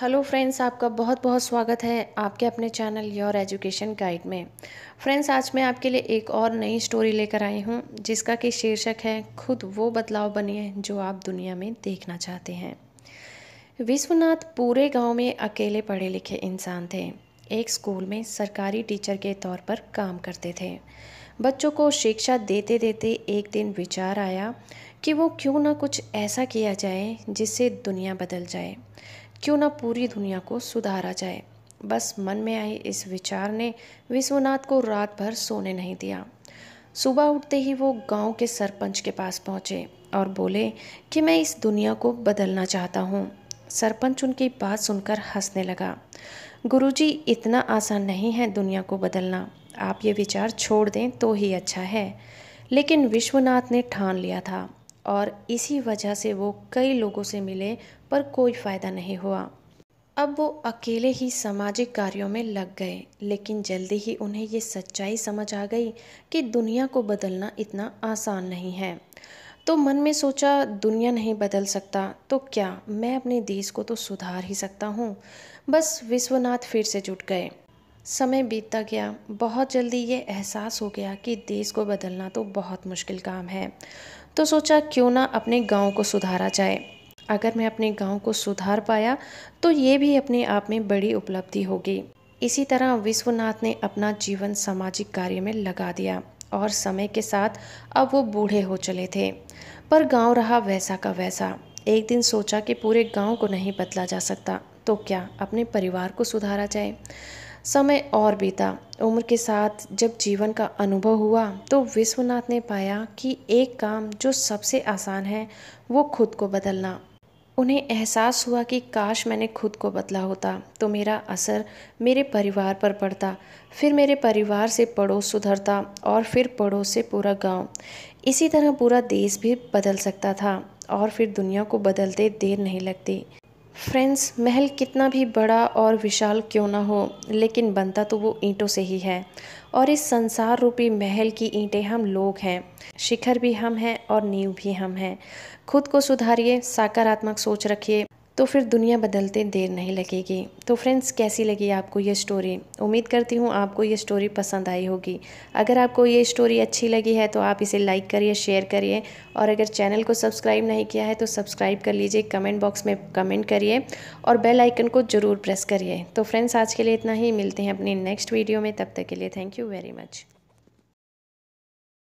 hello friends आपका बहुत बहुत स्वागत है आपके अपने चैनल योर एजुकेशन गाइड में फ्रेंड्स आज मैं आपके लिए एक और नई स्टोरी लेकर आई हूं जिसका कि शीर्षक है खुद वो बदलाव बनिए जो आप दुनिया में देखना चाहते हैं विश्वनाथ पूरे गांव में अकेले पढ़े लिखे इंसान थे एक स्कूल में सरकारी टीचर के तौर पर काम करते थे बच्चों को शिक्षा देते देते एक दिन विचार आया कि वो क्यों ना कुछ ऐसा किया जाए जिससे दुनिया बदल जाए क्यों ना पूरी दुनिया को सुधारा जाए बस मन में आए इस विचार ने विश्वनाथ को रात भर सोने नहीं दिया सुबह उठते ही वो गांव के सरपंच के पास पहुंचे और बोले कि मैं इस दुनिया को बदलना चाहता हूँ सरपंच उनकी बात सुनकर हंसने लगा गुरुजी इतना आसान नहीं है दुनिया को बदलना आप ये विचार छोड़ दें तो ही अच्छा है लेकिन विश्वनाथ ने ठान लिया था और इसी वजह से वो कई लोगों से मिले पर कोई फ़ायदा नहीं हुआ अब वो अकेले ही सामाजिक कार्यों में लग गए लेकिन जल्दी ही उन्हें ये सच्चाई समझ आ गई कि दुनिया को बदलना इतना आसान नहीं है तो मन में सोचा दुनिया नहीं बदल सकता तो क्या मैं अपने देश को तो सुधार ही सकता हूँ बस विश्वनाथ फिर से जुट गए समय बीतता गया बहुत जल्दी ये एहसास हो गया कि देश को बदलना तो बहुत मुश्किल काम है तो सोचा क्यों ना अपने गांव को सुधारा जाए अगर मैं अपने गांव को सुधार पाया तो ये भी अपने आप में बड़ी उपलब्धि होगी इसी तरह विश्वनाथ ने अपना जीवन सामाजिक कार्य में लगा दिया और समय के साथ अब वो बूढ़े हो चले थे पर गांव रहा वैसा का वैसा एक दिन सोचा कि पूरे गांव को नहीं बदला जा सकता तो क्या अपने परिवार को सुधारा जाए समय और बीता उम्र के साथ जब जीवन का अनुभव हुआ तो विश्वनाथ ने पाया कि एक काम जो सबसे आसान है वो खुद को बदलना उन्हें एहसास हुआ कि काश मैंने खुद को बदला होता तो मेरा असर मेरे परिवार पर पड़ता फिर मेरे परिवार से पड़ोस सुधरता और फिर पड़ोस से पूरा गांव इसी तरह पूरा देश भी बदल सकता था और फिर दुनिया को बदलते देर नहीं लगती फ्रेंड्स महल कितना भी बड़ा और विशाल क्यों ना हो लेकिन बनता तो वो ईंटों से ही है और इस संसार रूपी महल की ईंटें हम लोग हैं शिखर भी हम हैं और नींव भी हम हैं खुद को सुधारिए सकारात्मक सोच रखिए तो फिर दुनिया बदलते देर नहीं लगेगी तो फ्रेंड्स कैसी लगी आपको ये स्टोरी उम्मीद करती हूँ आपको ये स्टोरी पसंद आई होगी अगर आपको ये स्टोरी अच्छी लगी है तो आप इसे लाइक करिए शेयर करिए और अगर चैनल को सब्सक्राइब नहीं किया है तो सब्सक्राइब कर लीजिए कमेंट बॉक्स में कमेंट करिए और बेल आइकन को ज़रूर प्रेस करिए तो फ्रेंड्स आज के लिए इतना ही मिलते हैं अपनी नेक्स्ट वीडियो में तब तक के लिए थैंक यू वेरी मच